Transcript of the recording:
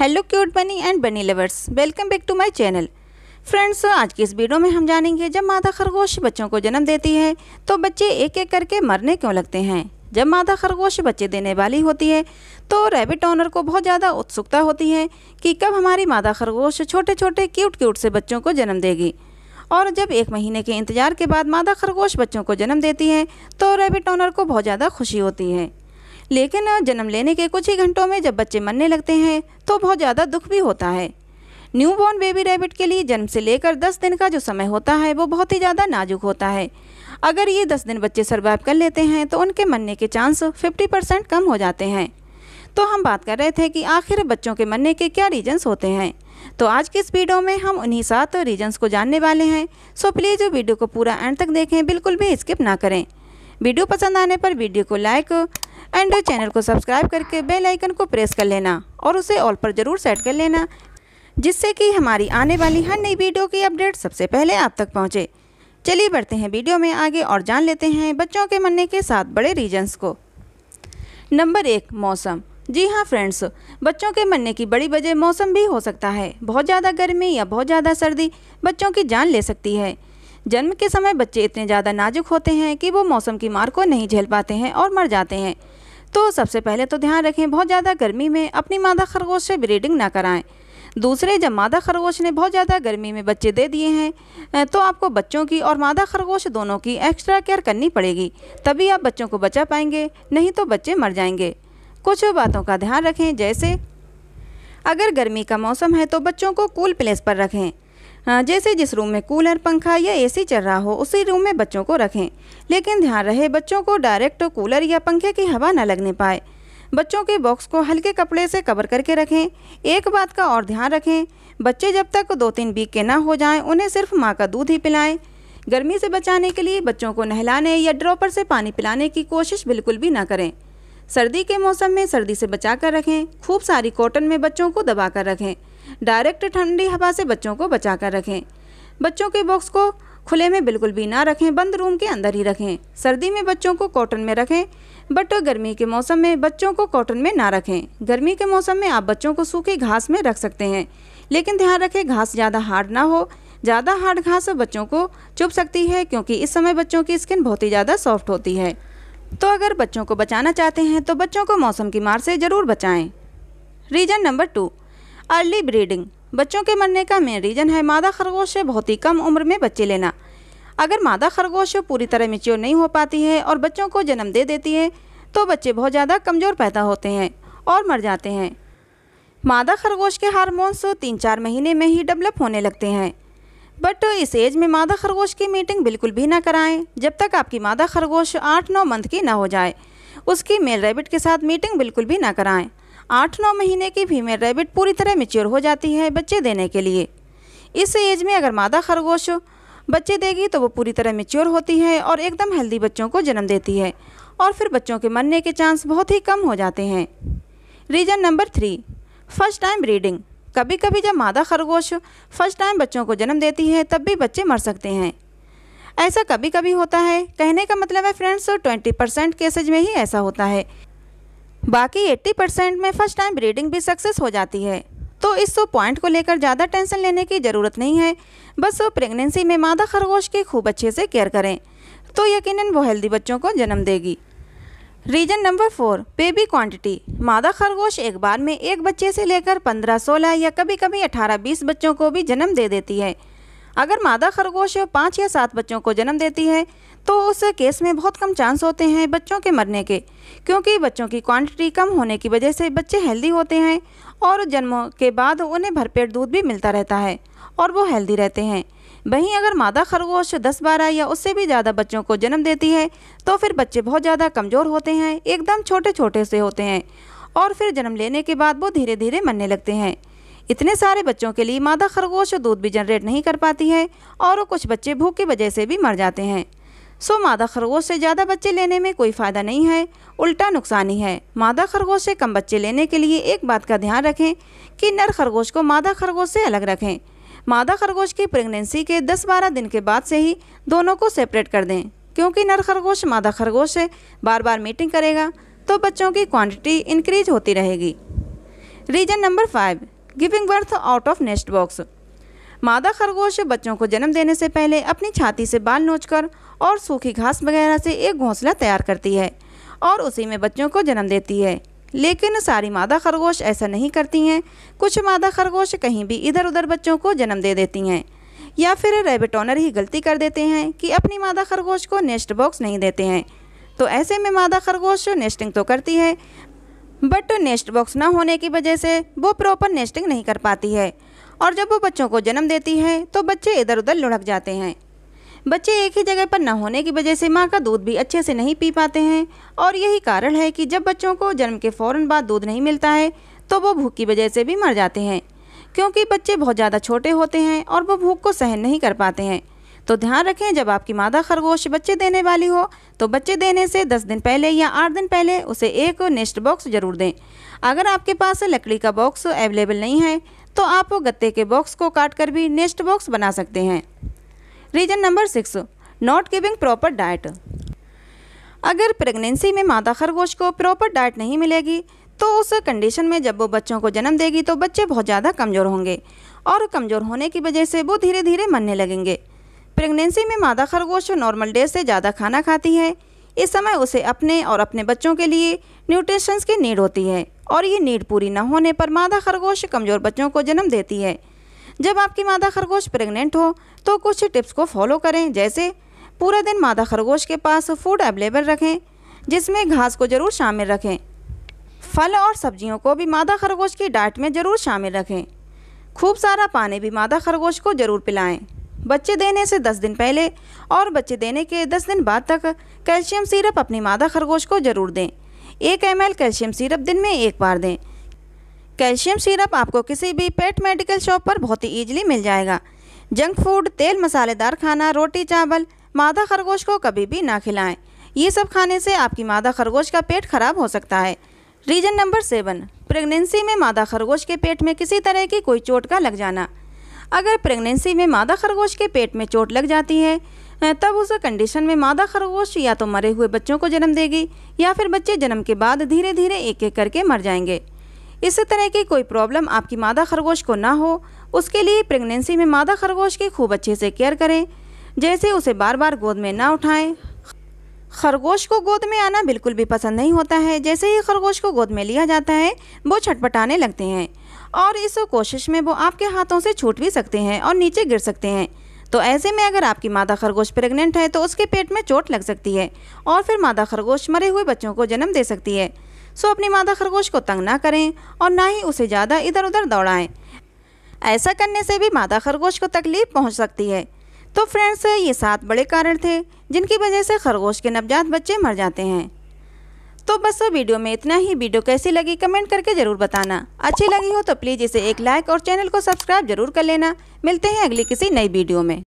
hello cute bunny and bunny lovers welcome back to my channel friends आज की इस video में हम जानेंगे जब मादा खरगोश बच्चों को जन्म देती है तो बच्चे एक एक करके मरने क्यों लगते हैं जब मादा खरगोश बच्चे देने वाली होती है तो रैबिट ऑनर को बहुत ज़्यादा उत्सुकता होती है कि कब हमारी मादा खरगोश छोटे छोटे क्यूट क्यूट से बच्चों को जन्म देगी और जब एक महीने के इंतज़ार के बाद मादा खरगोश बच्चों को जन्म देती है तो रेबिट ऑनर को बहुत ज़्यादा खुशी होती है लेकिन जन्म लेने के कुछ ही घंटों में जब बच्चे मरने लगते हैं तो बहुत ज़्यादा दुख भी होता है न्यूबॉर्न बेबी रैबिट के लिए जन्म से लेकर दस दिन का जो समय होता है वो बहुत ही ज़्यादा नाजुक होता है अगर ये दस दिन बच्चे सर्वाइव कर लेते हैं तो उनके मरने के चांस फिफ्टी परसेंट कम हो जाते हैं तो हम बात कर रहे थे कि आखिर बच्चों के मरने के क्या रीजन्स होते हैं तो आज की इस वीडियो में हम उन्हीं सात रीजन्स को जानने वाले हैं सो प्लीज़ वीडियो को पूरा एंड तक देखें बिल्कुल भी स्किप ना करें वीडियो पसंद आने पर वीडियो को लाइक एंड चैनल को सब्सक्राइब करके बेल आइकन को प्रेस कर लेना और उसे ऑल पर ज़रूर सेट कर लेना जिससे कि हमारी आने वाली हर नई वीडियो की अपडेट सबसे पहले आप तक पहुँचे चलिए बढ़ते हैं वीडियो में आगे और जान लेते हैं बच्चों के मरने के साथ बड़े रीजन्स को नंबर एक मौसम जी हाँ फ्रेंड्स बच्चों के मरने की बड़ी वजह मौसम भी हो सकता है बहुत ज़्यादा गर्मी या बहुत ज़्यादा सर्दी बच्चों की जान ले सकती है जन्म के समय बच्चे इतने ज़्यादा नाजुक होते हैं कि वो मौसम की मार को नहीं झेल पाते हैं और मर जाते हैं तो सबसे पहले तो ध्यान रखें बहुत ज़्यादा गर्मी में अपनी मादा खरगोश से ब्रीडिंग ना कराएं दूसरे जब मादा खरगोश ने बहुत ज़्यादा गर्मी में बच्चे दे दिए हैं तो आपको बच्चों की और मादा खरगोश दोनों की एक्स्ट्रा केयर करनी पड़ेगी तभी आप बच्चों को बचा पाएंगे नहीं तो बच्चे मर जाएंगे कुछ बातों का ध्यान रखें जैसे अगर गर्मी का मौसम है तो बच्चों को कूल प्लेस पर रखें हाँ, जैसे जिस रूम में कूलर पंखा या एसी चल रहा हो उसी रूम में बच्चों को रखें लेकिन ध्यान रहे बच्चों को डायरेक्ट कूलर या पंखे की हवा न लगने पाए बच्चों के बॉक्स को हल्के कपड़े से कवर करके रखें एक बात का और ध्यान रखें बच्चे जब तक दो तीन बीक के ना हो जाएं उन्हें सिर्फ माँ का दूध ही पिलाएं गर्मी से बचाने के लिए बच्चों को नहलाने या ड्रॉपर से पानी पिलाने की कोशिश बिल्कुल भी ना करें सर्दी के मौसम में सर्दी से बचा कर रखें खूब सारी कॉटन में बच्चों को दबा कर रखें डायरेक्ट ठंडी हवा से बच्चों को बचा कर रखें बच्चों के बॉक्स को खुले में बिल्कुल भी ना रखें बंद रूम के अंदर ही रखें सर्दी में बच्चों को कॉटन में रखें बट गर्मी के मौसम में बच्चों को कॉटन में ना रखें गर्मी के मौसम में आप बच्चों को सूखी घास में रख सकते हैं लेकिन ध्यान रखें घास ज़्यादा हार्ड ना हो ज़्यादा हार्ड घास बच्चों को चुभ सकती है क्योंकि इस समय बच्चों की स्किन बहुत ही ज़्यादा सॉफ्ट होती है तो अगर बच्चों को बचाना चाहते हैं तो बच्चों को मौसम की मार से ज़रूर बचाएं reason number two early breeding बच्चों के मरने का मेन रीज़न है मादा खरगोश से बहुत ही कम उम्र में बच्चे लेना अगर मादा खरगोश पूरी तरह मिच्योर नहीं हो पाती है और बच्चों को जन्म दे देती है तो बच्चे बहुत ज़्यादा कमज़ोर पैदा होते हैं और मर जाते हैं मादा खरगोश के हारमोन्स तीन चार महीने में ही डेवलप होने लगते हैं बट इस एज में मादा खरगोश की मीटिंग बिल्कुल भी ना कराएं जब तक आपकी मादा खरगोश आठ नौ मंथ की ना हो जाए उसकी मेल रैबिट के साथ मीटिंग बिल्कुल भी ना कराएं आठ नौ महीने की फीमेल रैबिट पूरी तरह मेच्योर हो जाती है बच्चे देने के लिए इस एज में अगर मादा खरगोश बच्चे देगी तो वो पूरी तरह मेच्योर होती है और एकदम हेल्दी बच्चों को जन्म देती है और फिर बच्चों के मरने के चांस बहुत ही कम हो जाते हैं reason number three first time breeding कभी कभी जब मादा खरगोश फर्स्ट टाइम बच्चों को जन्म देती है तब भी बच्चे मर सकते हैं ऐसा कभी कभी होता है कहने का मतलब है फ्रेंड्स ट्वेंटी परसेंट केसेज में ही ऐसा होता है बाकी 80 परसेंट में फर्स्ट टाइम ब्रीडिंग भी सक्सेस हो जाती है तो इस सौ पॉइंट को लेकर ज़्यादा टेंशन लेने की ज़रूरत नहीं है बस वो प्रेगनेंसी में मादा खरगोश की खूब अच्छे से केयर करें तो यकीनन वो हेल्दी बच्चों को जन्म देगी reason number four baby quantity मादा खरगोश एक बार में एक बच्चे से लेकर पंद्रह सोलह या कभी कभी अठारह बीस बच्चों को भी जन्म दे देती है अगर मादा खरगोश पाँच या सात बच्चों को जन्म देती है तो उस केस में बहुत कम चांस होते हैं बच्चों के मरने के क्योंकि बच्चों की क्वांटिटी कम होने की वजह से बच्चे हेल्दी होते हैं और जन्मों के बाद उन्हें भरपेट दूध भी मिलता रहता है और वो हेल्दी रहते हैं वहीं अगर मादा खरगोश दस बारह या उससे भी ज़्यादा बच्चों को जन्म देती है तो फिर बच्चे बहुत ज़्यादा कमज़ोर होते हैं एकदम छोटे छोटे से होते हैं और फिर जन्म लेने के बाद वो धीरे धीरे मरने लगते हैं इतने सारे बच्चों के लिए मादा खरगोश दूध भी जनरेट नहीं कर पाती है और कुछ बच्चे भूख की वजह से भी मर जाते हैं सो मादा खरगोश से ज़्यादा बच्चे लेने में कोई फ़ायदा नहीं है उल्टा नुकसान ही है मादा खरगोश से कम बच्चे लेने के लिए एक बात का ध्यान रखें कि नर खरगोश को मादा खरगोश से अलग रखें मादा खरगोश की प्रेगनेंसी के 10-12 दिन के बाद से ही दोनों को सेपरेट कर दें क्योंकि नर खरगोश मादा खरगोश से बार बार मीटिंग करेगा तो बच्चों की क्वान्टिटी इंक्रीज होती रहेगी reason number five giving birth out of nest box मादा खरगोश बच्चों को जन्म देने से पहले अपनी छाती से बाल नोचकर और सूखी घास वगैरह से एक घोंसला तैयार करती है और उसी में बच्चों को जन्म देती है लेकिन सारी मादा खरगोश ऐसा नहीं करती हैं कुछ मादा खरगोश कहीं भी इधर उधर बच्चों को जन्म दे देती हैं या फिर रेबिट ऑनर ही गलती कर देते हैं कि अपनी मादा खरगोश को नेस्ट बॉक्स नहीं देते हैं तो ऐसे में मादा खरगोश नेस्टिंग तो करती है बट नेस्ट बॉक्स ना होने की वजह से वो प्रॉपर नेस्टिंग नहीं कर पाती है और जब वो बच्चों को जन्म देती है तो बच्चे इधर उधर लुढ़क जाते हैं बच्चे एक ही जगह पर न होने की वजह से माँ का दूध भी अच्छे से नहीं पी पाते हैं और यही कारण है कि जब बच्चों को जन्म के फ़ौर बाद दूध नहीं मिलता है तो वो भूख की वजह से भी मर जाते हैं क्योंकि बच्चे बहुत ज़्यादा छोटे होते हैं और वो भूख को सहन नहीं कर पाते हैं तो ध्यान रखें जब आपकी मादा खरगोश बच्चे देने वाली हो तो बच्चे देने से 10 दिन पहले या 8 दिन पहले उसे एक नेस्ट बॉक्स ज़रूर दें अगर आपके पास लकड़ी का बॉक्स अवेलेबल नहीं है तो आप गत्ते के बॉक्स को काट कर भी नेस्ट बॉक्स बना सकते हैं reason number six not giving proper diet अगर प्रेगनेंसी में मादा खरगोश को प्रॉपर डाइट नहीं मिलेगी तो उस कंडीशन में जब वो बच्चों को जन्म देगी तो बच्चे बहुत ज़्यादा कमज़ोर होंगे और कमज़ोर होने की वजह से वो धीरे धीरे मरने लगेंगे प्रेगनेंसी में मादा खरगोश नॉर्मल डे से ज़्यादा खाना खाती है इस समय उसे अपने और अपने बच्चों के लिए न्यूट्रिशंस की नीड होती है और ये नीड पूरी न होने पर मादा खरगोश कमज़ोर बच्चों को जन्म देती है जब आपकी मादा खरगोश प्रेग्नेंट हो तो कुछ टिप्स को फॉलो करें जैसे पूरा दिन मादा खरगोश के पास फूड अवेलेबल रखें जिसमें घास को ज़रूर शामिल रखें फल और सब्जियों को भी मादा खरगोश की डाइट में ज़रूर शामिल रखें खूब सारा पानी भी मादा खरगोश को ज़रूर पिलाएं बच्चे देने से 10 दिन पहले और बच्चे देने के 10 दिन बाद तक कैल्शियम सिरप अपनी मादा खरगोश को ज़रूर दें एक एम कैल्शियम सिरप दिन में एक बार दें कैल्शियम सिरप आपको किसी भी पेट मेडिकल शॉप पर बहुत ही ईजिली मिल जाएगा जंक फूड तेल मसालेदार खाना रोटी चावल मादा खरगोश को कभी भी ना खिलाएं ये सब खाने से आपकी मादा खरगोश का पेट खराब हो सकता है रीजन नंबर सेवन प्रेगनेंसी में मादा खरगोश के पेट में किसी तरह की कोई चोट का लग जाना अगर प्रेगनेंसी में मादा खरगोश के पेट में चोट लग जाती है तब उस कंडीशन में मादा खरगोश या तो मरे हुए बच्चों को जन्म देगी या फिर बच्चे जन्म के बाद धीरे धीरे एक एक करके मर जाएंगे इस तरह की कोई प्रॉब्लम आपकी मादा खरगोश को ना हो उसके लिए प्रेगनेंसी में मादा खरगोश की खूब अच्छे से केयर करें जैसे उसे बार बार गोद में ना उठाएं खरगोश को गोद में आना बिल्कुल भी पसंद नहीं होता है जैसे ही खरगोश को गोद में लिया जाता है वो छटपटाने लगते हैं और इस कोशिश में वो आपके हाथों से छूट भी सकते हैं और नीचे गिर सकते हैं तो ऐसे में अगर आपकी मादा खरगोश प्रेग्नेंट है तो उसके पेट में चोट लग सकती है और फिर मादा खरगोश मरे हुए बच्चों को जन्म दे सकती है सो अपनी मादा खरगोश को तंग ना करें और ना ही उसे ज़्यादा इधर उधर दौड़ाएं ऐसा करने से भी मादा खरगोश को तकलीफ पहुंच सकती है तो फ्रेंड्स ये सात बड़े कारण थे जिनकी वजह से खरगोश के नवजात बच्चे मर जाते हैं तो बस वीडियो में इतना ही वीडियो कैसी लगी कमेंट करके ज़रूर बताना अच्छी लगी हो तो प्लीज़ इसे एक लाइक और चैनल को सब्सक्राइब जरूर कर लेना मिलते हैं अगली किसी नई वीडियो में